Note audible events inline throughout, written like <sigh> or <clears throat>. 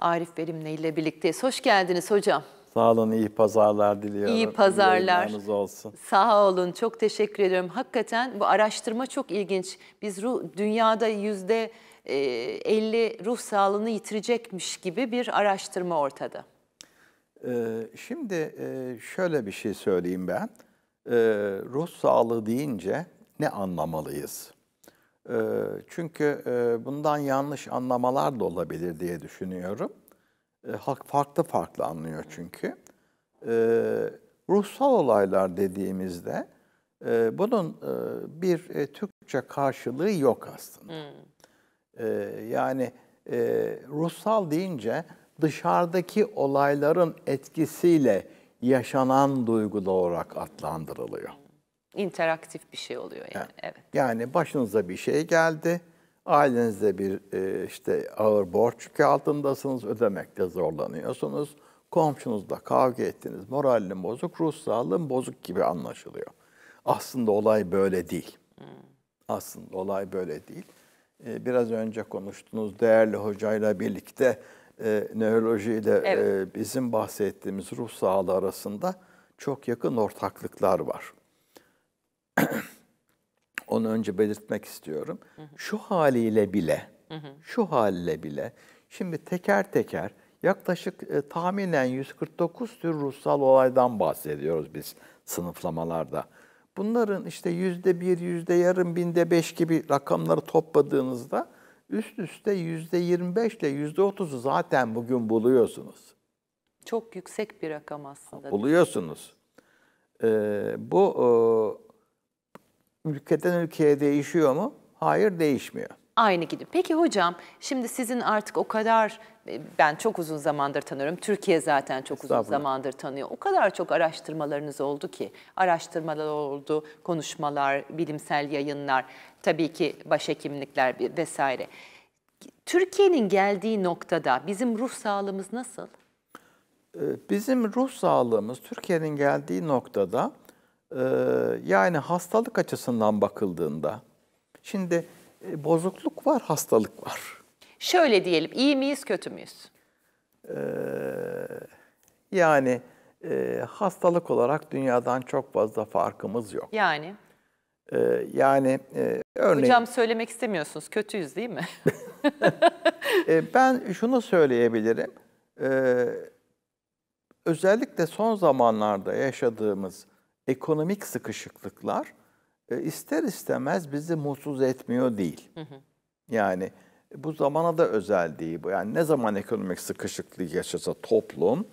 Arif Verimli ile birlikteyiz. Hoş geldiniz hocam. Sağ olun, iyi pazarlar diliyorum. İyi pazarlar. olsun. Sağ olun, çok teşekkür ediyorum. Hakikaten bu araştırma çok ilginç. Biz ruh, dünyada yüzde 50 e, ruh sağlığını yitirecekmiş gibi bir araştırma ortada. Ee, şimdi e, şöyle bir şey söyleyeyim ben. Ee, ruh sağlığı deyince ne anlamalıyız? Ee, çünkü e, bundan yanlış anlamalar da olabilir diye düşünüyorum. E, Halk farklı farklı anlıyor çünkü. E, ruhsal olaylar dediğimizde bunun bir Türkçe karşılığı yok aslında. Hmm. Yani ruhsal deyince dışarıdaki olayların etkisiyle yaşanan duygulu olarak adlandırılıyor interaktif bir şey oluyor yani. yani evet. Yani başınıza bir şey geldi, ailenizde bir e, işte ağır borç yükü altındasınız, ödemekte zorlanıyorsunuz. Komşunuzla kavga ettiniz, moralin bozuk, ruh sağlığın bozuk gibi anlaşılıyor. Aslında olay böyle değil. Hmm. Aslında olay böyle değil. E, biraz önce konuştuğunuz değerli hocayla birlikte e, nörolojiyle evet. E, bizim bahsettiğimiz ruh sağlığı arasında çok yakın ortaklıklar var. <clears throat> onu önce belirtmek istiyorum. Hı hı. Şu haliyle bile, hı hı. şu haliyle bile şimdi teker teker yaklaşık e, tahminen 149 tür ruhsal olaydan bahsediyoruz biz sınıflamalarda. Bunların işte yüzde bir, yüzde yarım, binde beş gibi rakamları topladığınızda üst üste yüzde yirmi beşle yüzde 30'u zaten bugün buluyorsunuz. Çok yüksek bir rakam aslında. Buluyorsunuz. Ee, bu ülkeden ülkeye değişiyor mu? Hayır değişmiyor. Aynı gidip. Peki hocam şimdi sizin artık o kadar e, ben çok uzun zamandır tanıyorum. Türkiye zaten çok uzun zamandır tanıyor. O kadar çok araştırmalarınız oldu ki. Araştırmalar oldu, konuşmalar, bilimsel yayınlar, tabii ki başhekimlikler vesaire. Türkiye'nin geldiği noktada bizim ruh sağlığımız nasıl? Ee, bizim ruh sağlığımız Türkiye'nin geldiği noktada ee, yani hastalık açısından bakıldığında, şimdi e, bozukluk var, hastalık var. Şöyle diyelim, iyi miyiz, kötü müyüz? Ee, yani e, hastalık olarak dünyadan çok fazla farkımız yok. Yani? Ee, yani e, örneğin... Hocam söylemek istemiyorsunuz, kötüyüz değil mi? <laughs> <laughs> E, ben şunu söyleyebilirim. özellikle son zamanlarda yaşadığımız ekonomik sıkışıklıklar e, ister istemez bizi mutsuz etmiyor değil. Yani bu zamana da özel değil. bu. Yani ne zaman ekonomik sıkışıklığı yaşasa toplum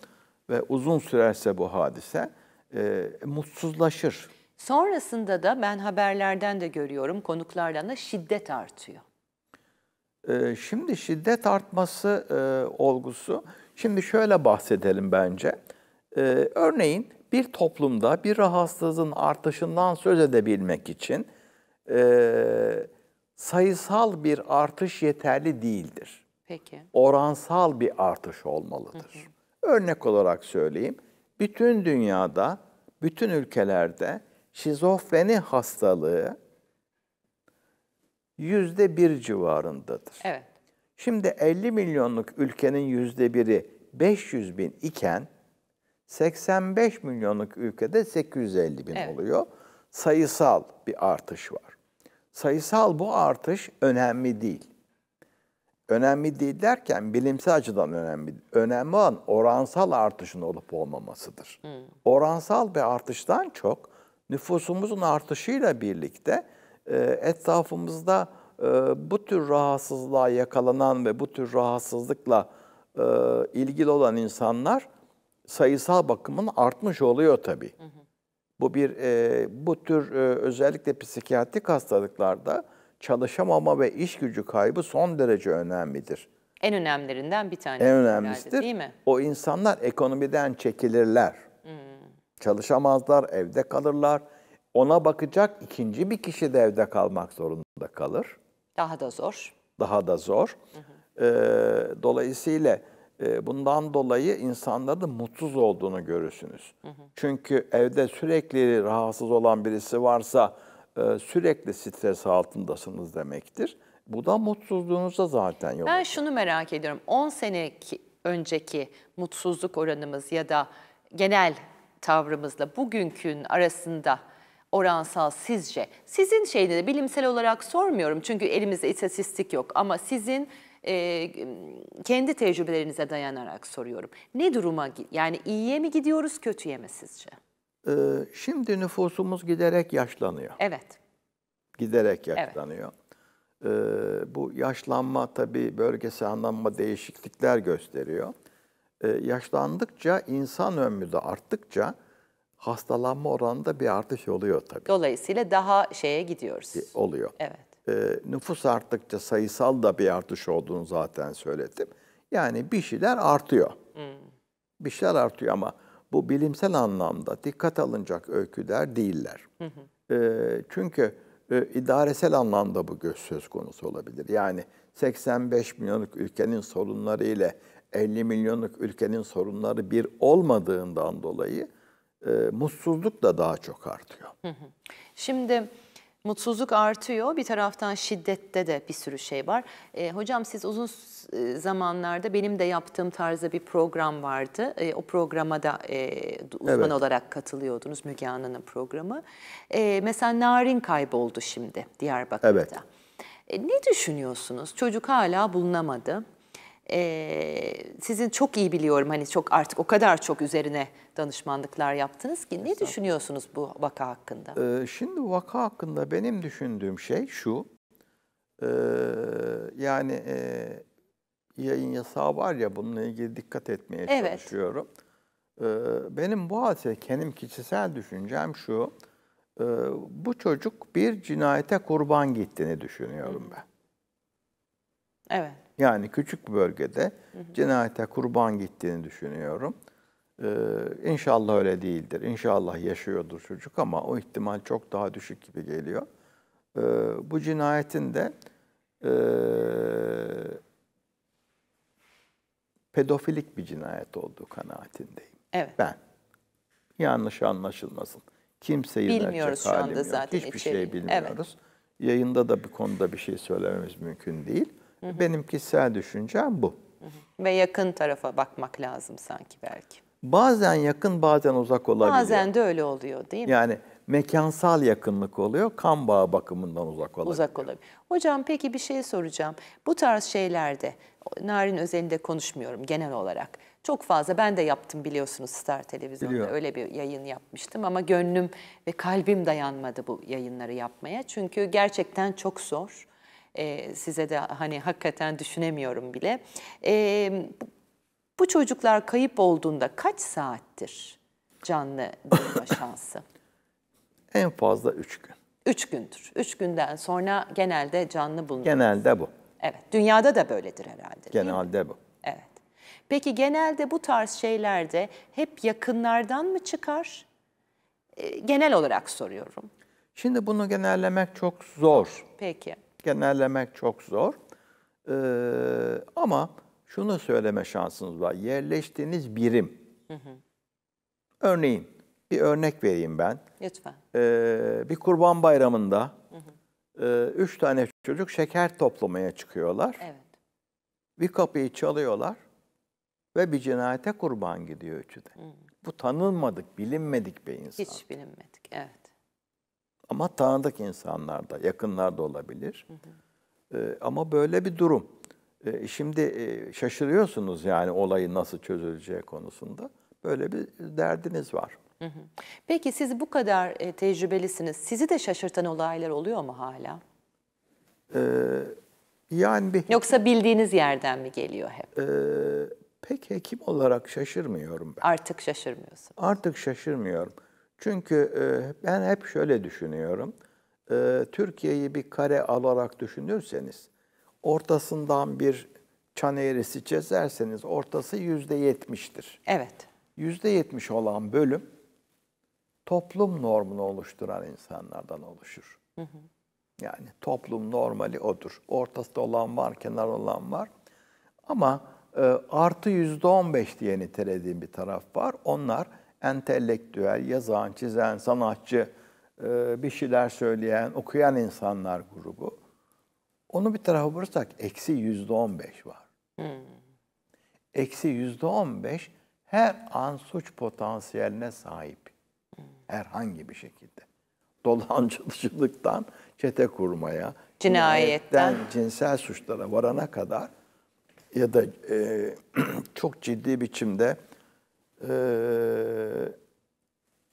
ve uzun sürerse bu hadise e, mutsuzlaşır. Sonrasında da ben haberlerden de görüyorum konuklardan da şiddet artıyor. E, şimdi şiddet artması e, olgusu, şimdi şöyle bahsedelim bence. E, örneğin bir toplumda bir rahatsızlığın artışından söz edebilmek için e, sayısal bir artış yeterli değildir. Peki. Oransal bir artış olmalıdır. Hı hı. Örnek olarak söyleyeyim, bütün dünyada, bütün ülkelerde şizofreni hastalığı yüzde bir civarındadır. Evet. Şimdi 50 milyonluk ülkenin yüzde biri 500 bin iken 85 milyonluk ülkede 850 bin evet. oluyor. Sayısal bir artış var. Sayısal bu artış önemli değil. Önemli değil derken bilimsel açıdan önemli. Önemli olan oransal artışın olup olmamasıdır. Hmm. Oransal bir artıştan çok nüfusumuzun artışıyla birlikte e, etrafımızda e, bu tür rahatsızlığa yakalanan ve bu tür rahatsızlıkla e, ilgili olan insanlar sayısal bakımın artmış oluyor tabii. Hı hı. Bu bir e, bu tür e, özellikle psikiyatrik hastalıklarda çalışamama ve iş gücü kaybı son derece önemlidir. En önemlilerinden bir tanesi. En önemlisidir. değil mi? O insanlar ekonomiden çekilirler. Hmm. Çalışamazlar, evde kalırlar. Ona bakacak ikinci bir kişi de evde kalmak zorunda kalır. Daha da zor. Daha da zor. Hı hı. Ee, dolayısıyla ee, bundan dolayı insanların mutsuz olduğunu görürsünüz. Hı hı. Çünkü evde sürekli rahatsız olan birisi varsa e, sürekli stres altındasınız demektir. Bu da mutsuzluğunuza zaten yol. Ben şunu merak ediyorum. 10 sene önceki mutsuzluk oranımız ya da genel tavrımızla bugünkün arasında oransal sizce? Sizin şeyde bilimsel olarak sormuyorum çünkü elimizde istatistik yok ama sizin e, kendi tecrübelerinize dayanarak soruyorum. Ne duruma yani iyiye mi gidiyoruz kötüye mi sizce? Ee, şimdi nüfusumuz giderek yaşlanıyor. Evet. Giderek yaşlanıyor. Evet. Ee, bu yaşlanma tabii bölgesel anlamda değişiklikler gösteriyor. Ee, yaşlandıkça insan ömrü de arttıkça hastalanma oranında bir artış oluyor tabii. Dolayısıyla daha şeye gidiyoruz. E, oluyor. Evet e, nüfus arttıkça sayısal da bir artış olduğunu zaten söyledim. Yani bir şeyler artıyor. Hmm. Bir şeyler artıyor ama bu bilimsel anlamda dikkat alınacak öyküler değiller. Hı E, çünkü e, idaresel anlamda bu göz söz konusu olabilir. Yani 85 milyonluk ülkenin sorunları ile 50 milyonluk ülkenin sorunları bir olmadığından dolayı e, mutsuzluk da daha çok artıyor. Hı Şimdi... Mutsuzluk artıyor. Bir taraftan şiddette de bir sürü şey var. E, hocam siz uzun e, zamanlarda benim de yaptığım tarzda bir program vardı. E, o programa da e, uzman evet. olarak katılıyordunuz Müge Anlı'nın programı. E, mesela narin kayboldu şimdi Diyarbakır'da. Evet. E, ne düşünüyorsunuz? Çocuk hala bulunamadı. E, sizin çok iyi biliyorum hani çok artık o kadar çok üzerine danışmanlıklar yaptınız ki. Ne düşünüyorsunuz bu vaka hakkında? Ee, şimdi vaka hakkında benim düşündüğüm şey şu. E, yani e, yayın yasağı var ya bununla ilgili dikkat etmeye evet. çalışıyorum. E, benim bu hadise kendim kişisel düşüncem şu. E, bu çocuk bir cinayete kurban gittiğini düşünüyorum ben. Evet. Yani küçük bölgede hı hı. cinayete kurban gittiğini düşünüyorum. Ee, inşallah öyle değildir. İnşallah yaşıyordur çocuk ama o ihtimal çok daha düşük gibi geliyor. Ee, bu cinayetin de e, pedofilik bir cinayet olduğu kanaatindeyim. Evet. Ben. Yanlış anlaşılmasın. Kimseyi bilmiyoruz şu anda yok. zaten Hiçbir şey içeriği. şey bilmiyoruz. Evet. Yayında da bir konuda bir şey söylememiz mümkün değil. Hı hı. Benim kişisel düşüncem bu. Hı hı. Ve yakın tarafa bakmak lazım sanki belki bazen yakın bazen uzak olabiliyor. Bazen de öyle oluyor değil mi? Yani mekansal yakınlık oluyor, kan bağı bakımından uzak olabiliyor. Uzak olabilir. Hocam peki bir şey soracağım. Bu tarz şeylerde, Narin özelinde konuşmuyorum genel olarak. Çok fazla, ben de yaptım biliyorsunuz Star Televizyon'da Biliyorum. öyle bir yayın yapmıştım ama gönlüm ve kalbim dayanmadı bu yayınları yapmaya. Çünkü gerçekten çok zor. Ee, size de hani hakikaten düşünemiyorum bile. Ee, bu çocuklar kayıp olduğunda kaç saattir canlı bulma <laughs> şansı? en fazla üç gün. Üç gündür. Üç günden sonra genelde canlı bulunur. Genelde bu. Evet. Dünyada da böyledir herhalde. Genelde bu. Evet. Peki genelde bu tarz şeylerde hep yakınlardan mı çıkar? E, genel olarak soruyorum. Şimdi bunu genellemek çok zor. Peki. Genellemek çok zor. Ee, ama şunu söyleme şansınız var. Yerleştiğiniz birim. Hı hı. Örneğin bir örnek vereyim ben. Lütfen. Ee, bir kurban bayramında hı hı. E, üç tane çocuk şeker toplamaya çıkıyorlar. Evet. Bir kapıyı çalıyorlar ve bir cinayete kurban gidiyor üçü de. Hı. Bu tanınmadık, bilinmedik bir insan. Hiç bilinmedik, evet. Ama tanıdık insanlar da, yakınlar da olabilir. Hı hı. Ee, ama böyle bir durum. E, şimdi e, şaşırıyorsunuz yani olayı nasıl çözüleceği konusunda. Böyle bir derdiniz var. Peki siz bu kadar e, tecrübelisiniz. Sizi de şaşırtan olaylar oluyor mu hala? yani bir... Yoksa bildiğiniz yerden mi geliyor hep? pek hekim olarak şaşırmıyorum ben. Artık şaşırmıyorsun. Artık şaşırmıyorum. Çünkü ben hep şöyle düşünüyorum. Türkiye'yi bir kare alarak düşünürseniz ortasından bir çan eğrisi çizerseniz ortası yüzde yetmiştir. Evet. Yüzde yetmiş olan bölüm toplum normunu oluşturan insanlardan oluşur. Hı hı. Yani toplum normali odur. Ortasında olan var, kenar olan var. Ama e, artı yüzde on beş diye nitelediğim bir taraf var. Onlar entelektüel, yazan, çizen, sanatçı, e, bir şeyler söyleyen, okuyan insanlar grubu. Onu bir tarafa bıraksak eksi yüzde on beş var. Hmm. Eksi yüzde on beş her an suç potansiyeline sahip. Hmm. Herhangi bir şekilde. <laughs> dolandırıcılıktan, çete kurmaya, cinayetten, cinsel suçlara varana kadar ya da e, <clears throat> çok ciddi biçimde e,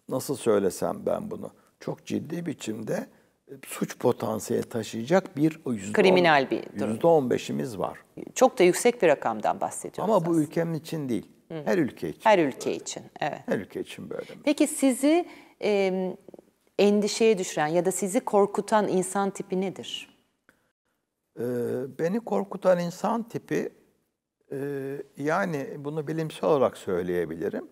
nasıl söylesem ben bunu? Çok ciddi biçimde suç potansiyeli taşıyacak bir yüzde kriminal bir durum. Yüzde on beşimiz var. Çok da yüksek bir rakamdan bahsediyoruz. Ama bu aslında. ülkenin için değil. Her ülke için. Her ülke böyle. için. Evet. Her ülke için böyle. Peki sizi e, endişeye düşüren ya da sizi korkutan insan tipi nedir? E, beni korkutan insan tipi e, yani bunu bilimsel olarak söyleyebilirim.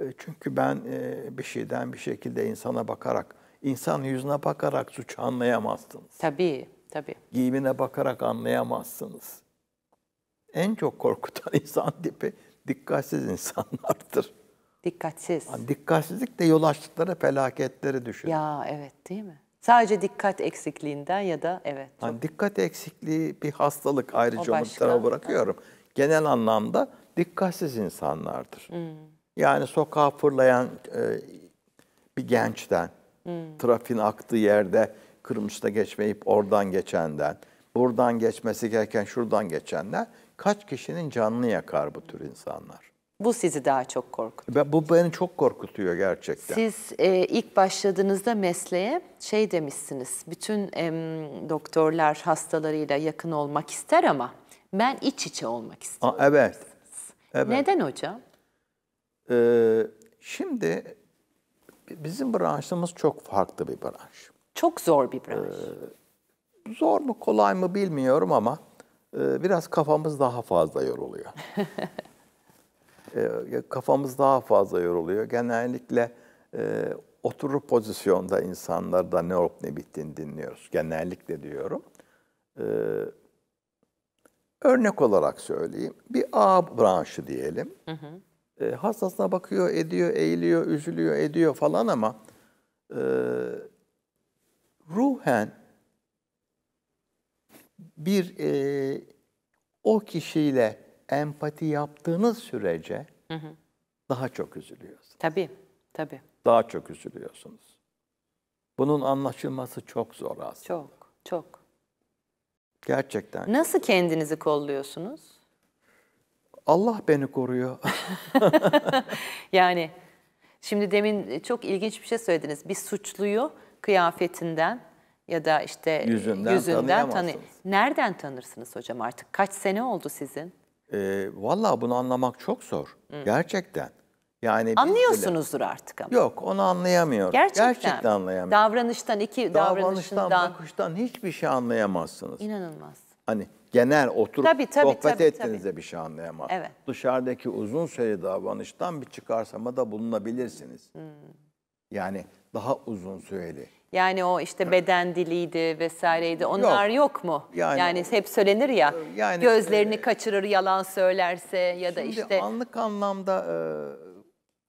E, çünkü ben e, bir şeyden bir şekilde insana bakarak insan yüzüne bakarak suç anlayamazsınız. Tabii, tabii. Giyimine bakarak anlayamazsınız. En çok korkutan <laughs> insan tipi dikkatsiz insanlardır. Dikkatsiz. Yani dikkatsizlik de yol açtıkları felaketleri düşün. Ya evet değil mi? Sadece dikkat eksikliğinden ya da evet. Çok... Yani dikkat eksikliği bir hastalık ayrıca onu tarafa bırakıyorum. Ha. Genel anlamda dikkatsiz insanlardır. Hmm. Yani sokağa fırlayan e, bir gençten, Hmm. Trafiğin aktığı yerde Kırmış'ta geçmeyip oradan geçenden, buradan geçmesi gereken şuradan geçenler kaç kişinin canını yakar bu tür insanlar. Bu sizi daha çok korkutuyor. Bu beni çok korkutuyor gerçekten. Siz e, ilk başladığınızda mesleğe şey demişsiniz, bütün e, doktorlar hastalarıyla yakın olmak ister ama ben iç içe olmak istiyorum. Aa, evet. evet. Neden hocam? Ee, şimdi Bizim branşımız çok farklı bir branş. Çok zor bir branş. Ee, zor mu kolay mı bilmiyorum ama e, biraz kafamız daha fazla yoruluyor. <laughs> e, kafamız daha fazla yoruluyor. Genellikle e, oturur pozisyonda insanlarda ne olup ne bittiğini dinliyoruz. Genellikle diyorum. Ee, örnek olarak söyleyeyim. Bir A branşı diyelim. Hı hı. E, hastasına bakıyor, ediyor, eğiliyor, üzülüyor, ediyor falan ama e, ruhen bir e, o kişiyle empati yaptığınız sürece hı hı. daha çok üzülüyorsunuz. Tabii, tabii. Daha çok üzülüyorsunuz. Bunun anlaşılması çok zor aslında. Çok, çok. Gerçekten. Nasıl kendinizi kolluyorsunuz? Allah beni koruyor. <laughs> <laughs> yani şimdi demin çok ilginç bir şey söylediniz. Bir suçluyu kıyafetinden ya da işte yüzünden, yüzünden tanı. Nereden tanırsınız hocam artık? Kaç sene oldu sizin? E, ee, Valla bunu anlamak çok zor. Hı. Gerçekten. Yani anlıyorsunuzdur bile... artık ama. Yok, onu anlayamıyorum. Gerçekten, Gerçekten anlayamıyorum. Davranıştan iki davranışından, bakıştan hiçbir şey anlayamazsınız. İnanılmaz. Hani genel oturup tabii, tabii, sohbet tabii, ettiğinizde tabii. bir şey anlayamaz. Evet. Dışarıdaki uzun süreli davranıştan bir çıkarsama da bulunabilirsiniz. Hmm. Yani daha uzun süreli. Yani o işte beden diliydi vesaireydi. Onlar yok, yok mu? Yani, yani hep söylenir ya. E, yani, gözlerini e, kaçırır yalan söylerse ya da işte anlık anlamda e,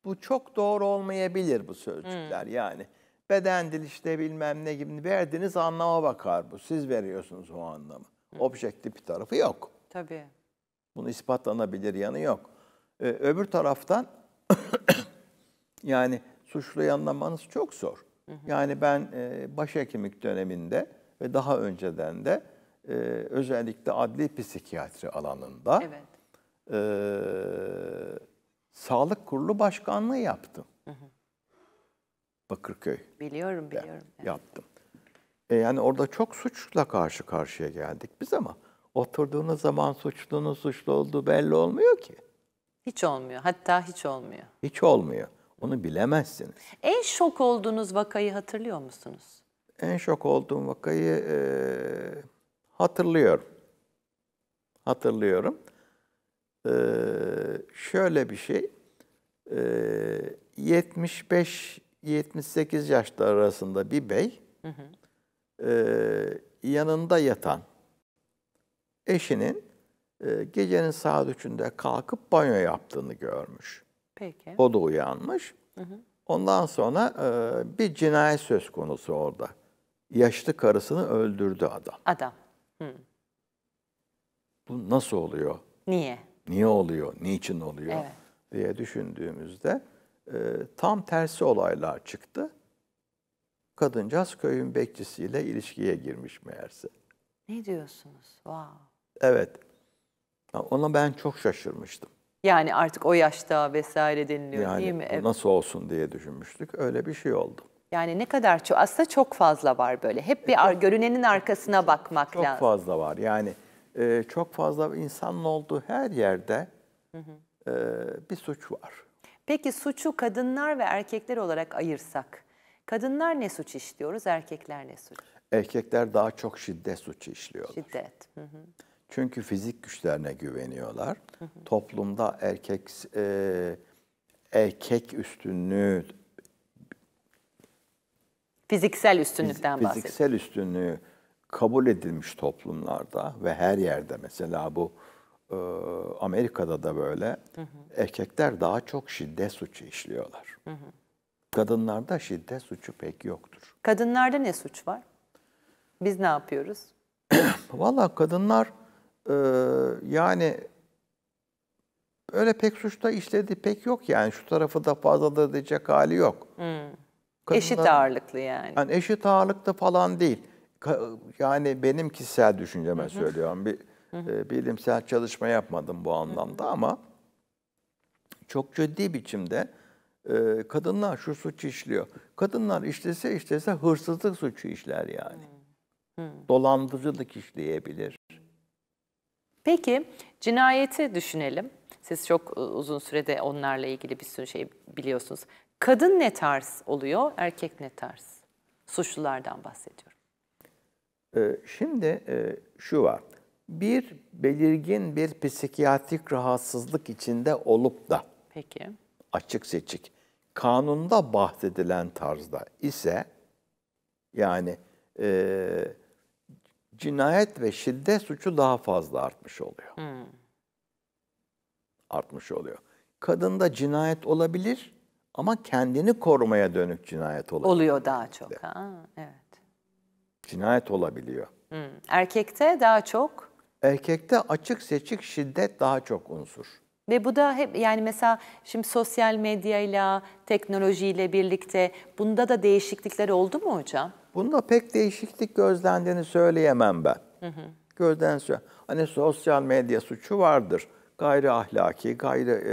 bu çok doğru olmayabilir bu sözcükler. Hmm. Yani beden dil işte bilmem ne gibi verdiğiniz anlama bakar bu. Siz veriyorsunuz o anlamı. Objektif bir tarafı yok. Tabii. Bunu ispatlanabilir yanı yok. Ee, öbür taraftan <coughs> yani suçluyu anlamanız çok zor. Hı hı. Yani ben e, başhekimlik döneminde ve daha önceden de e, özellikle adli psikiyatri alanında evet. e, sağlık kurulu başkanlığı yaptım. Hı hı. Bakırköy. Biliyorum biliyorum. Evet. Yaptım. E yani orada çok suçla karşı karşıya geldik biz ama oturduğunuz zaman suçlunun suçlu olduğu belli olmuyor ki. Hiç olmuyor. Hatta hiç olmuyor. Hiç olmuyor. Onu bilemezsiniz. En şok olduğunuz vakayı hatırlıyor musunuz? En şok olduğum vakayı e, hatırlıyorum. Hatırlıyorum. E, şöyle bir şey. E, 75-78 yaşları arasında bir bey hı hı e, yanında yatan eşinin e, gecenin saat üçünde kalkıp banyo yaptığını görmüş. Peki. O da uyanmış. Hı hı. Ondan sonra e, bir cinayet söz konusu orada. Yaşlı karısını öldürdü adam. Adam. Hı. Bu nasıl oluyor? Niye? Niye oluyor? Niçin oluyor? Evet. diye düşündüğümüzde e, tam tersi olaylar çıktı kadıncağız köyün bekçisiyle ilişkiye girmiş meğerse. Ne diyorsunuz? Wow. Evet. Ona ben çok şaşırmıştım. Yani artık o yaşta vesaire deniliyor yani, değil mi? Yani nasıl olsun diye düşünmüştük. Öyle bir şey oldu. Yani ne kadar çok aslında çok fazla var böyle. Hep bir e, ar görünenin arkasına bakmak çok lazım. Çok fazla var. Yani e, çok fazla insanın olduğu her yerde hı hı. E, bir suç var. Peki suçu kadınlar ve erkekler olarak ayırsak Kadınlar ne suç işliyoruz, erkekler ne suç? Erkekler daha çok şiddet suçu işliyorlar. Şiddet. Hı hı. Çünkü fizik güçlerine güveniyorlar. Hı hı. Toplumda erkek e, erkek üstünlüğü fiziksel üstünlükten bahsediyor. Fiziksel üstünlüğü kabul edilmiş toplumlarda ve her yerde mesela bu e, Amerika'da da böyle hı hı. erkekler daha çok şiddet suçu işliyorlar. Hı hı. Kadınlarda şiddet suçu pek yoktur. Kadınlarda ne suç var? Biz ne yapıyoruz? <clears throat> Valla kadınlar e, yani öyle pek suçta işledi pek yok yani şu tarafı da fazladır diyecek hali yok. Hmm. eşit ağırlıklı yani. yani. Eşit ağırlıklı falan değil. Yani benim kişisel düşünceme Hı-hı. söylüyorum. Bir E, bilimsel çalışma yapmadım bu anlamda Hı-hı. ama çok ciddi biçimde ee, kadınlar şu suçu işliyor. Kadınlar işlese işlese hırsızlık suçu işler yani. Hmm. hmm. Dolandırıcılık işleyebilir. Peki cinayeti düşünelim. Siz çok e, uzun sürede onlarla ilgili bir sürü şey biliyorsunuz. Kadın ne tarz oluyor, erkek ne tarz? Suçlulardan bahsediyorum. Ee, şimdi e, şu var. Bir belirgin bir psikiyatrik rahatsızlık içinde olup da Peki. açık seçik kanunda bahsedilen tarzda ise yani e, cinayet ve şiddet suçu daha fazla artmış oluyor. Hmm. Artmış oluyor. Kadında cinayet olabilir ama kendini korumaya dönük cinayet olabilir. Oluyor daha çok. De. Ha, evet. Cinayet olabiliyor. Hmm. Erkekte daha çok? Erkekte açık seçik şiddet daha çok unsur. Ve bu da hep yani mesela şimdi sosyal medyayla, teknolojiyle birlikte bunda da değişiklikler oldu mu hocam? Bunda pek değişiklik gözlendiğini söyleyemem ben. Hı hı. Gözden hani sosyal medya suçu vardır. Gayri ahlaki, gayri e,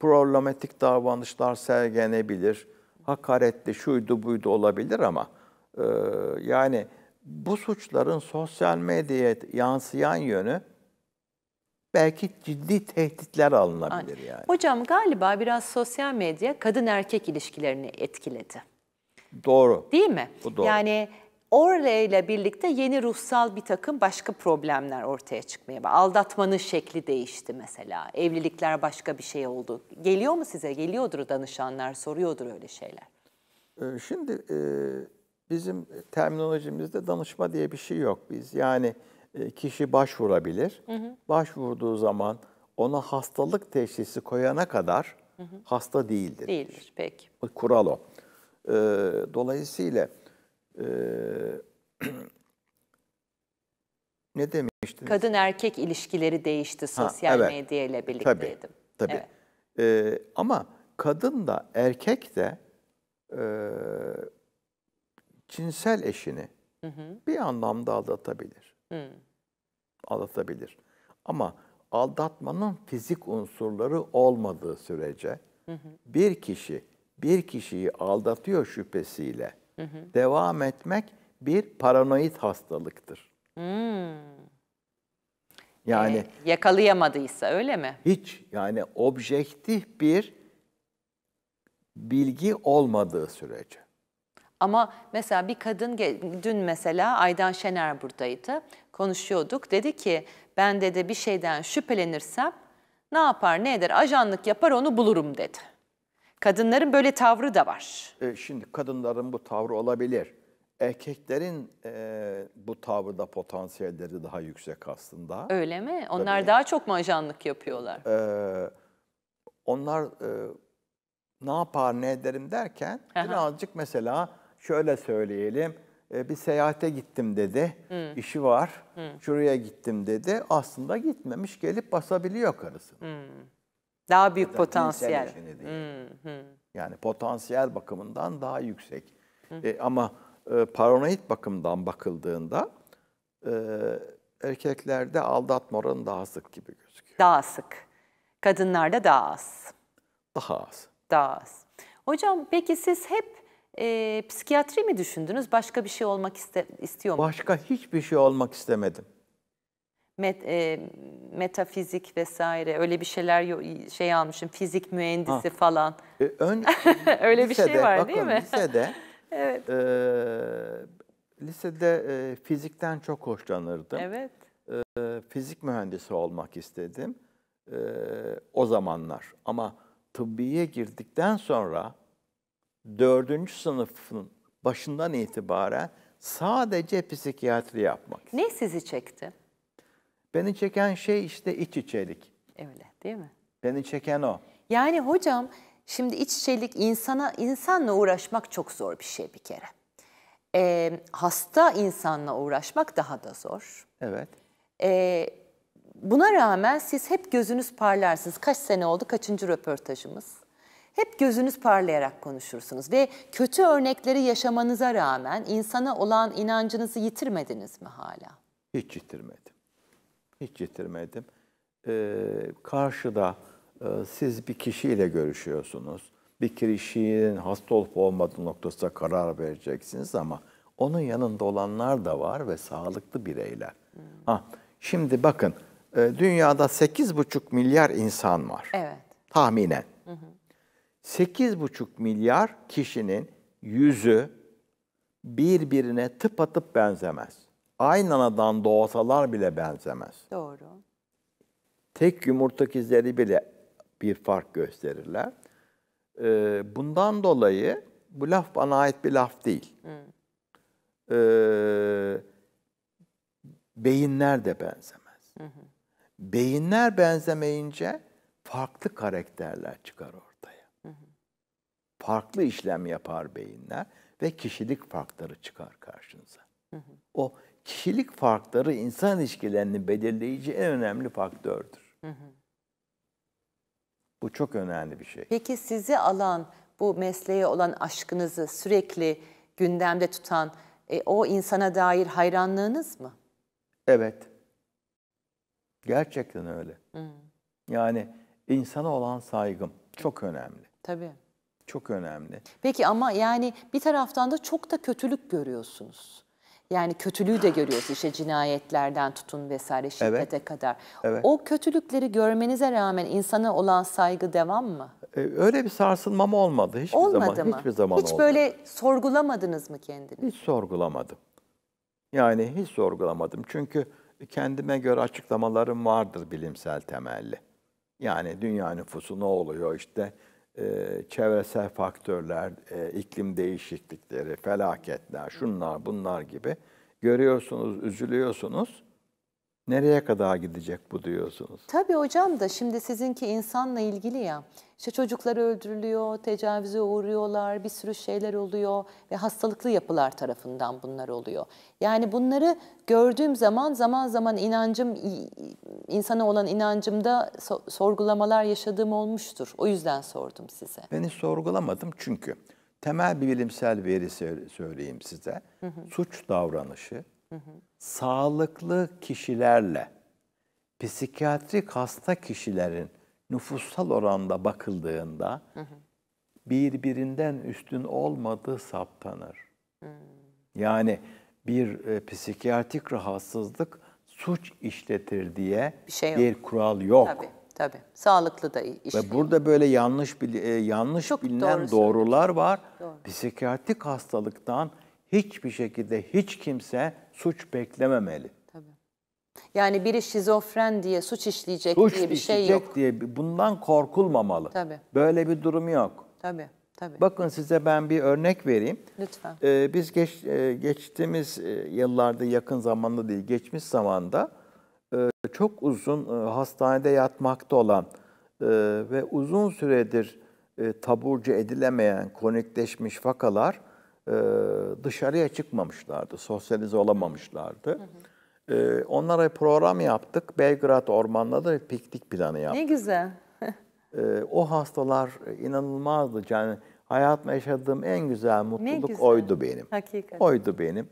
problematik davranışlar sergilenebilir. Hakaretli, şuydu buydu olabilir ama e, yani bu suçların sosyal medyaya yansıyan yönü belki ciddi tehditler alınabilir yani. Hocam galiba biraz sosyal medya kadın erkek ilişkilerini etkiledi. Doğru. Değil mi? Bu doğru. Yani Orle ile birlikte yeni ruhsal bir takım başka problemler ortaya çıkmaya başladı. Aldatmanın şekli değişti mesela. Evlilikler başka bir şey oldu. Geliyor mu size? Geliyordur danışanlar, soruyordur öyle şeyler. Ee, şimdi e, bizim terminolojimizde danışma diye bir şey yok biz. Yani e, kişi başvurabilir. Hı hı. Başvurduğu zaman ona hastalık teşhisi koyana kadar hı hı. hasta değildir. Değildir, peki. Kural o. Ee, dolayısıyla e, <clears throat> ne demiştiniz? Kadın erkek ilişkileri değişti sosyal ha, evet. medya ile birlikte. Tabii, dedim. tabii. Evet. Ee, ama kadın da erkek de e, cinsel eşini hı hı. bir anlamda aldatabilir. Hı aldatabilir. Ama aldatmanın fizik unsurları olmadığı sürece hı hı. bir kişi bir kişiyi aldatıyor şüphesiyle hı hı. devam etmek bir paranoid hastalıktır. Hmm. Yani e, yakalayamadıysa öyle mi? Hiç yani objektif bir bilgi olmadığı sürece. Ama mesela bir kadın dün mesela Aydan Şener buradaydı. Konuşuyorduk. Dedi ki ben dedi bir şeyden şüphelenirsem ne yapar ne eder ajanlık yapar onu bulurum dedi. Kadınların böyle tavrı da var. E, şimdi kadınların bu tavrı olabilir. Erkeklerin e, bu tavırda potansiyelleri daha yüksek aslında. Öyle mi? Onlar Tabii. daha çok mu ajanlık yapıyorlar? E, onlar e, ne yapar ne ederim derken Aha. birazcık mesela şöyle söyleyelim. E, bir seyahate gittim dedi. Hmm. İşi var. Hmm. Şuraya gittim dedi. Aslında gitmemiş gelip basabiliyor karısını. Hmm. Daha büyük potansiyel. Hmm, hmm. Yani potansiyel bakımından daha yüksek. Hmm. E, ama e, paranoid bakımdan bakıldığında e, erkeklerde aldatma oranı daha sık gibi gözüküyor. Daha sık. Kadınlarda daha az. Daha az. Daha az. Hocam peki siz hep e, psikiyatri mi düşündünüz? Başka bir şey olmak iste, istiyor musunuz? Başka hiçbir şey olmak istemedim. Met, e, metafizik vesaire öyle bir şeyler şey almışım. Fizik mühendisi ha. falan. E, ön, <laughs> öyle lisede, bir şey var bakın, değil mi? Lisede, <laughs> evet. e, lisede e, fizikten çok hoşlanırdım. Evet. E, fizik mühendisi olmak istedim e, o zamanlar. Ama tıbbiye girdikten sonra dördüncü sınıfın başından itibaren sadece psikiyatri yapmak. Ne sizi çekti? Beni çeken şey işte iç içelik. Öyle değil mi? Beni çeken o. Yani hocam şimdi iç içelik insana insanla uğraşmak çok zor bir şey bir kere. Ee, hasta insanla uğraşmak daha da zor. Evet. Ee, buna rağmen siz hep gözünüz parlarsınız. Kaç sene oldu? Kaçıncı röportajımız? hep gözünüz parlayarak konuşursunuz ve kötü örnekleri yaşamanıza rağmen insana olan inancınızı yitirmediniz mi hala? Hiç yitirmedim. Hiç yitirmedim. Ee, karşıda e, siz bir kişiyle görüşüyorsunuz. Bir kişinin hasta olup olmadığı noktasına karar vereceksiniz ama onun yanında olanlar da var ve sağlıklı bireyler. Hmm. Ha, şimdi bakın e, dünyada 8,5 milyar insan var. Evet. Tahminen. Hı hı. 8,5 milyar kişinin yüzü birbirine tıpatıp benzemez. Aynı anadan doğsalar bile benzemez. Doğru. Tek yumurta izleri bile bir fark gösterirler. Ee, bundan dolayı bu laf bana ait bir laf değil. Hmm. Ee, beyinler de benzemez. Hı hı. Beyinler benzemeyince farklı karakterler çıkar orada farklı işlem yapar beyinler ve kişilik farkları çıkar karşınıza. Hı hı. O kişilik farkları insan ilişkilerini belirleyici en önemli faktördür. Hı hı. Bu çok önemli bir şey. Peki sizi alan, bu mesleğe olan aşkınızı sürekli gündemde tutan e, o insana dair hayranlığınız mı? Evet. Gerçekten öyle. Hı. Yani insana olan saygım çok önemli. Tabii. Çok önemli. Peki ama yani bir taraftan da çok da kötülük görüyorsunuz. Yani kötülüğü de görüyorsunuz işte cinayetlerden tutun vesaire şiddete evet. kadar. Evet. O kötülükleri görmenize rağmen insana olan saygı devam mı? Ee, öyle bir sarsılmam olmadı hiçbir olmadı zaman. Mı? Hiçbir zaman Hiç olmadı. böyle sorgulamadınız mı kendini? Hiç sorgulamadım. Yani hiç sorgulamadım. Çünkü kendime göre açıklamalarım vardır bilimsel temelli. Yani dünya nüfusu ne oluyor işte ee, çevresel faktörler, e, iklim değişiklikleri, felaketler, şunlar bunlar gibi görüyorsunuz, üzülüyorsunuz. Nereye kadar gidecek bu diyorsunuz? Tabii hocam da şimdi sizinki insanla ilgili ya. işte çocuklar öldürülüyor, tecavüze uğruyorlar, bir sürü şeyler oluyor ve hastalıklı yapılar tarafından bunlar oluyor. Yani bunları gördüğüm zaman zaman zaman inancım, insana olan inancımda sorgulamalar yaşadığım olmuştur. O yüzden sordum size. Beni sorgulamadım çünkü temel bir bilimsel veri söyleyeyim size. Hı hı. Suç davranışı Hı Sağlıklı kişilerle psikiyatrik hasta kişilerin nüfussal oranda bakıldığında hı hı. birbirinden üstün olmadığı saptanır. Hı. Yani bir e, psikiyatrik rahatsızlık suç işletir diye bir, şey yok. bir kural yok. Tabii. Tabii. Sağlıklı da işte. Ve burada böyle yanlış e, yanlış Çok bilinen doğrusu. doğrular var. Doğru. Psikiyatrik hastalıktan hiçbir şekilde hiç kimse suç beklememeli. Tabii. Yani biri şizofren diye suç işleyecek suç diye bir şey yok. Suç diye bundan korkulmamalı. Tabii. Böyle bir durum yok. Tabii. Tabii. Bakın size ben bir örnek vereyim. Lütfen. Ee, biz geç, e, geçtiğimiz e, yıllarda yakın zamanda değil, geçmiş zamanda e, çok uzun hastanede yatmakta olan ve uzun süredir taburcu edilemeyen konikleşmiş vakalar e, dışarıya çıkmamışlardı, sosyalize olamamışlardı. Hı e, hı. onlara program yaptık. Belgrad Ormanı'nda da piknik planı yaptık. Ne güzel. <laughs> E, o hastalar inanılmazdı. Yani hayatımda yaşadığım en güzel mutluluk güzel. oydu benim. Hakikaten. Oydu benim.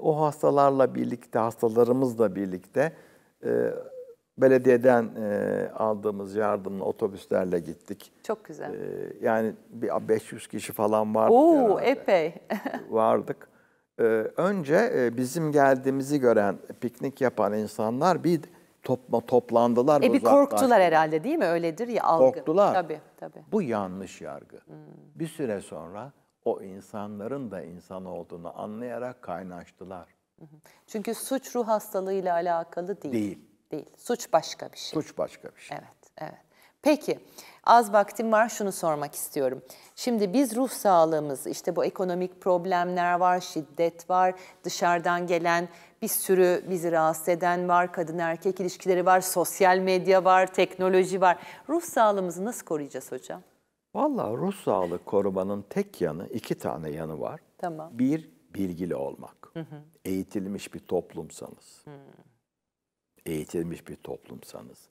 o hastalarla birlikte, hastalarımızla birlikte Belediyeden e, aldığımız yardımla otobüslerle gittik. Çok güzel. E, yani bir 500 kişi falan vardı. Oo herhalde. epey. <laughs> Vardık. E, önce e, bizim geldiğimizi gören, piknik yapan insanlar bir topla, toplandılar. E bir korktular herhalde değil mi? Öyledir ya algı. Korktular. Tabii, tabii. Bu yanlış yargı. Hmm. Bir süre sonra o insanların da insan olduğunu anlayarak kaynaştılar. Çünkü suç ruh hastalığıyla alakalı değil. Değil değil. Suç başka bir şey. Suç başka bir şey. Evet, evet. Peki az vaktim var şunu sormak istiyorum. Şimdi biz ruh sağlığımız işte bu ekonomik problemler var, şiddet var, dışarıdan gelen bir sürü bizi rahatsız eden var, kadın erkek ilişkileri var, sosyal medya var, teknoloji var. Ruh sağlığımızı nasıl koruyacağız hocam? Vallahi ruh sağlığı korumanın tek yanı, iki tane yanı var. Tamam. Bir, bilgili olmak. Hı hı. Eğitilmiş bir toplumsanız. Hı eğitilmiş bir toplumsanız,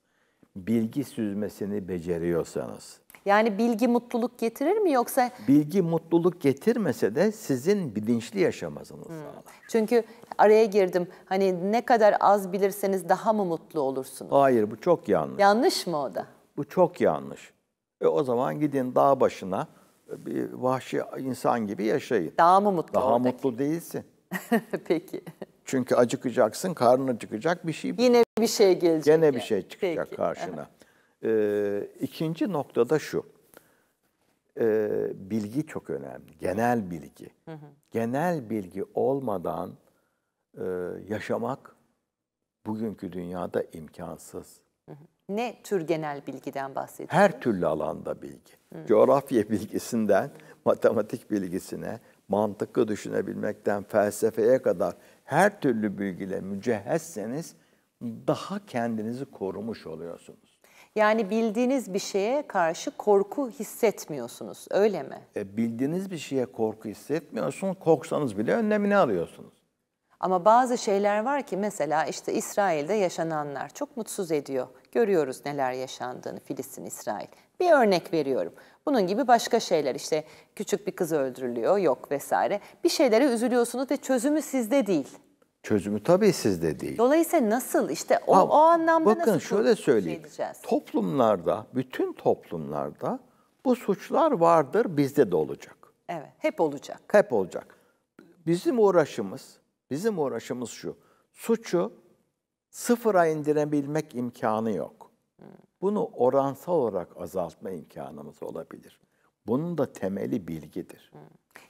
bilgi süzmesini beceriyorsanız. Yani bilgi mutluluk getirir mi yoksa? Bilgi mutluluk getirmese de sizin bilinçli yaşamanızı hmm. sağlar. Çünkü araya girdim. Hani ne kadar az bilirseniz daha mı mutlu olursunuz? Hayır bu çok yanlış. Yanlış mı o da? Bu çok yanlış. E o zaman gidin dağ başına e, bir vahşi insan gibi yaşayın. Daha mı mutlu? Daha oradaki? mutlu değilsin. <laughs> Peki. Çünkü acıkacaksın, karnın acıkacak bir şey. Yine bir şey gelecek. Yine bir şey çıkacak Peki. karşına. Ee, ikinci noktada şu. Ee, bilgi çok önemli. Genel bilgi. Hı hı. Genel bilgi olmadan e, yaşamak bugünkü dünyada imkansız. Hı hı. Ne tür genel bilgiden bahsediyorsunuz? Her türlü alanda bilgi. Hı. Coğrafya bilgisinden matematik bilgisine, mantıklı düşünebilmekten felsefeye kadar her türlü bilgiyle mücehhezseniz daha kendinizi korumuş oluyorsunuz. Yani bildiğiniz bir şeye karşı korku hissetmiyorsunuz, öyle mi? E, bildiğiniz bir şeye korku hissetmiyorsunuz, korksanız bile önlemini alıyorsunuz. Ama bazı şeyler var ki mesela işte İsrail'de yaşananlar çok mutsuz ediyor. Görüyoruz neler yaşandığını Filistin, İsrail. Bir örnek veriyorum. Bunun gibi başka şeyler işte küçük bir kız öldürülüyor yok vesaire. Bir şeylere üzülüyorsunuz ve çözümü sizde değil. Çözümü tabii sizde değil. Dolayısıyla nasıl işte o, ha, o anlamda bakın, nasıl Bakın şöyle şey söyleyeyim. Şey toplumlarda, bütün toplumlarda bu suçlar vardır bizde de olacak. Evet, hep olacak. Hep olacak. Bizim uğraşımız, bizim uğraşımız şu. Suçu sıfıra indirebilmek imkanı yok. Bunu oransal olarak azaltma imkanımız olabilir. Bunun da temeli bilgidir.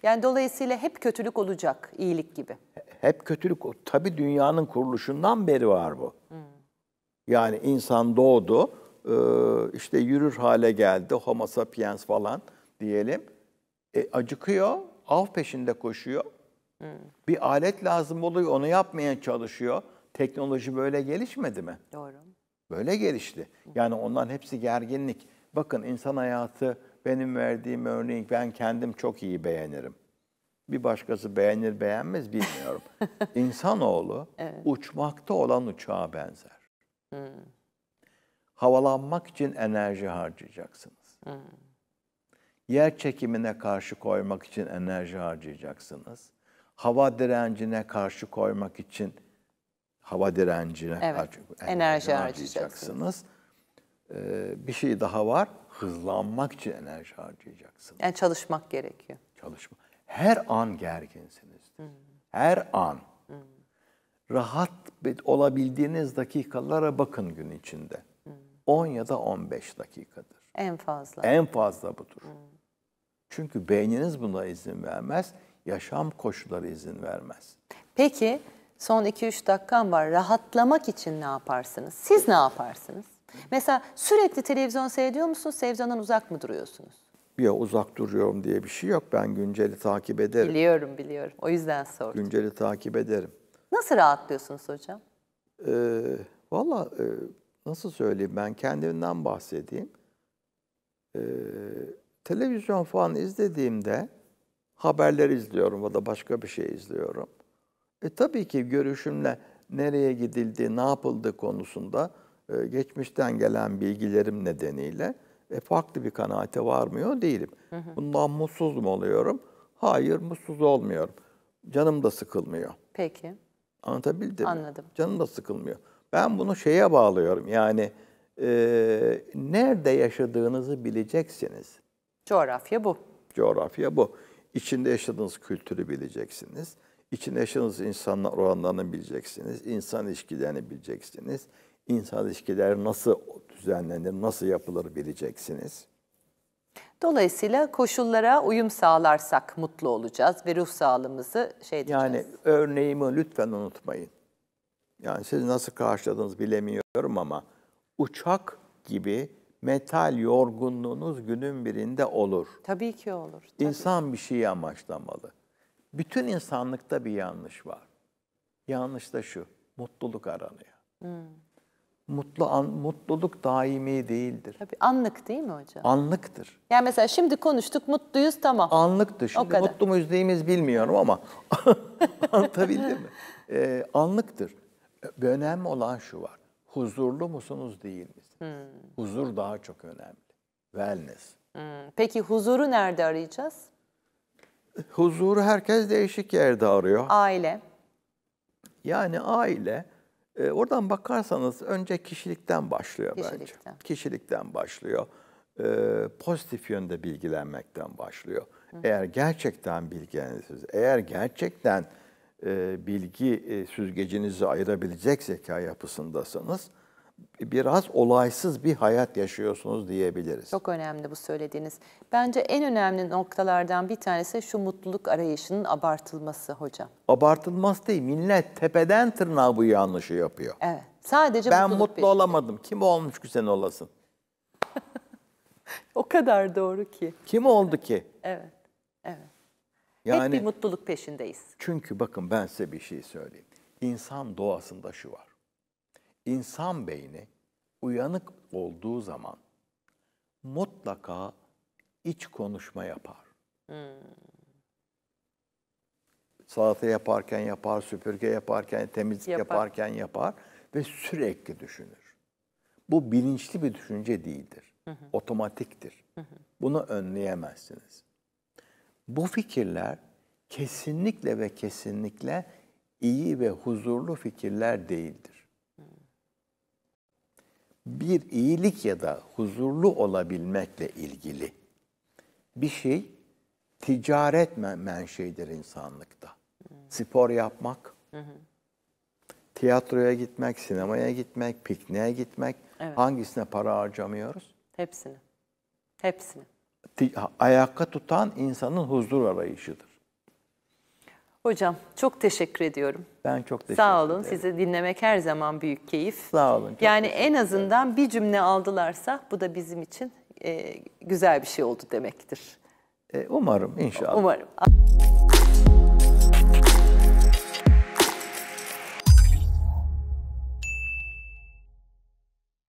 Yani dolayısıyla hep kötülük olacak iyilik gibi. Hep kötülük. Tabii dünyanın kuruluşundan beri var bu. Yani insan doğdu, e, işte yürür hale geldi, homo sapiens falan diyelim. E, acıkıyor, av peşinde koşuyor. Bir alet lazım oluyor, onu yapmaya çalışıyor. Teknoloji böyle gelişmedi mi? Doğru. Böyle gelişti. Yani onların hepsi gerginlik. Bakın insan hayatı benim verdiğim örneğin ben kendim çok iyi beğenirim. Bir başkası beğenir beğenmez bilmiyorum. <laughs> İnsanoğlu evet. uçmakta olan uçağa benzer. Hmm. Havalanmak için enerji harcayacaksınız. Hmm. Yer çekimine karşı koymak için enerji harcayacaksınız. Hava direncine karşı koymak için hava direncine evet. harc enerji, enerji harcayacaksınız. Ee, bir şey daha var, hızlanmak için enerji harcayacaksınız. Yani çalışmak gerekiyor. Çalışma. Her an gerginsiniz. Hmm. Her an. Rahat olabildiğiniz dakikalara bakın gün içinde. 10 hmm. ya da 15 dakikadır. En fazla. En fazla budur. Hmm. Çünkü beyniniz buna izin vermez, yaşam koşulları izin vermez. Peki Son 2-3 dakikam var. Rahatlamak için ne yaparsınız? Siz ne yaparsınız? Mesela sürekli televizyon seyrediyor musunuz? Televizyondan uzak mı duruyorsunuz? Ya uzak duruyorum diye bir şey yok. Ben günceli takip ederim. Biliyorum biliyorum. O yüzden sordum. Günceli takip ederim. Nasıl rahatlıyorsunuz hocam? Ee, Valla e, nasıl söyleyeyim ben kendimden bahsedeyim. Ee, televizyon falan izlediğimde haberler izliyorum ya da başka bir şey izliyorum. E tabii ki görüşümle nereye gidildi, ne yapıldı konusunda e, geçmişten gelen bilgilerim nedeniyle e, farklı bir kanaate varmıyor değilim. Hı hı. Bundan mutsuz mu oluyorum? Hayır, mutsuz olmuyorum. Canım da sıkılmıyor. Peki. Anlatabildim Anladım. Canım da sıkılmıyor. Ben bunu şeye bağlıyorum yani e, nerede yaşadığınızı bileceksiniz. Coğrafya bu. Coğrafya bu. İçinde yaşadığınız kültürü bileceksiniz. İçinde yaşadığınız insanlar oranlarını bileceksiniz. İnsan ilişkilerini bileceksiniz. İnsan ilişkileri nasıl düzenlenir, nasıl yapılır bileceksiniz. Dolayısıyla koşullara uyum sağlarsak mutlu olacağız ve ruh sağlığımızı şey edeceğiz. Yani örneğimi lütfen unutmayın. Yani siz nasıl karşıladınız bilemiyorum ama uçak gibi metal yorgunluğunuz günün birinde olur. Tabii ki olur. Tabii. İnsan bir şeyi amaçlamalı bütün insanlıkta bir yanlış var. Yanlış da şu, mutluluk aranıyor. Hmm. Mutlu an, mutluluk daimi değildir. Tabii anlık değil mi hocam? Anlıktır. Yani mesela şimdi konuştuk mutluyuz tamam. Anlıktır. Şimdi o kadar. mutlu muyuz değil bilmiyorum ama <laughs> anlatabildim mi? Ee, anlıktır. Önemli olan şu var. Huzurlu musunuz değil misiniz? Hmm. Huzur daha çok önemli. Wellness. Hmm. Peki huzuru nerede arayacağız? huzuru herkes değişik yerde arıyor. Aile. Yani aile. E, oradan bakarsanız önce kişilikten başlıyor kişilikten. bence. Kişilikten başlıyor. E, pozitif yönde bilgilenmekten başlıyor. Hı. Eğer gerçekten bilgilenirsiniz, eğer gerçekten e, bilgi e, süzgecinizi ayırabilecek zeka yapısındasanız biraz olaysız bir hayat yaşıyorsunuz diyebiliriz. Çok önemli bu söylediğiniz. Bence en önemli noktalardan bir tanesi şu mutluluk arayışının abartılması hocam. Abartılması değil, millet tepeden tırnağı bu yanlışı yapıyor. Evet, sadece Ben mutlu olamadım, kim olmuş ki sen olasın? <laughs> o kadar doğru ki. Kim oldu ki? evet, evet. Yani, Hep bir mutluluk peşindeyiz. Çünkü bakın ben size bir şey söyleyeyim. İnsan doğasında şu var İnsan beyni uyanık olduğu zaman mutlaka iç konuşma yapar. Hmm. Salata yaparken yapar, süpürge yaparken, temizlik yapar. yaparken yapar ve sürekli düşünür. Bu bilinçli bir düşünce değildir. Hı hı. Otomatiktir. Hı hı. Bunu önleyemezsiniz. Bu fikirler kesinlikle ve kesinlikle iyi ve huzurlu fikirler değildir bir iyilik ya da huzurlu olabilmekle ilgili bir şey ticaret menşeidir insanlıkta. Spor yapmak, tiyatroya gitmek, sinemaya gitmek, pikniğe gitmek. Evet. Hangisine para harcamıyoruz? Hepsini. Hepsini. Ayakta tutan insanın huzur arayışıdır. Hocam çok teşekkür ediyorum. Ben çok teşekkür ederim. Sağ olun. Ederim. Sizi dinlemek her zaman büyük keyif. Sağ olun. Yani en azından bir cümle aldılarsa bu da bizim için e, güzel bir şey oldu demektir. E, umarım inşallah. Umarım.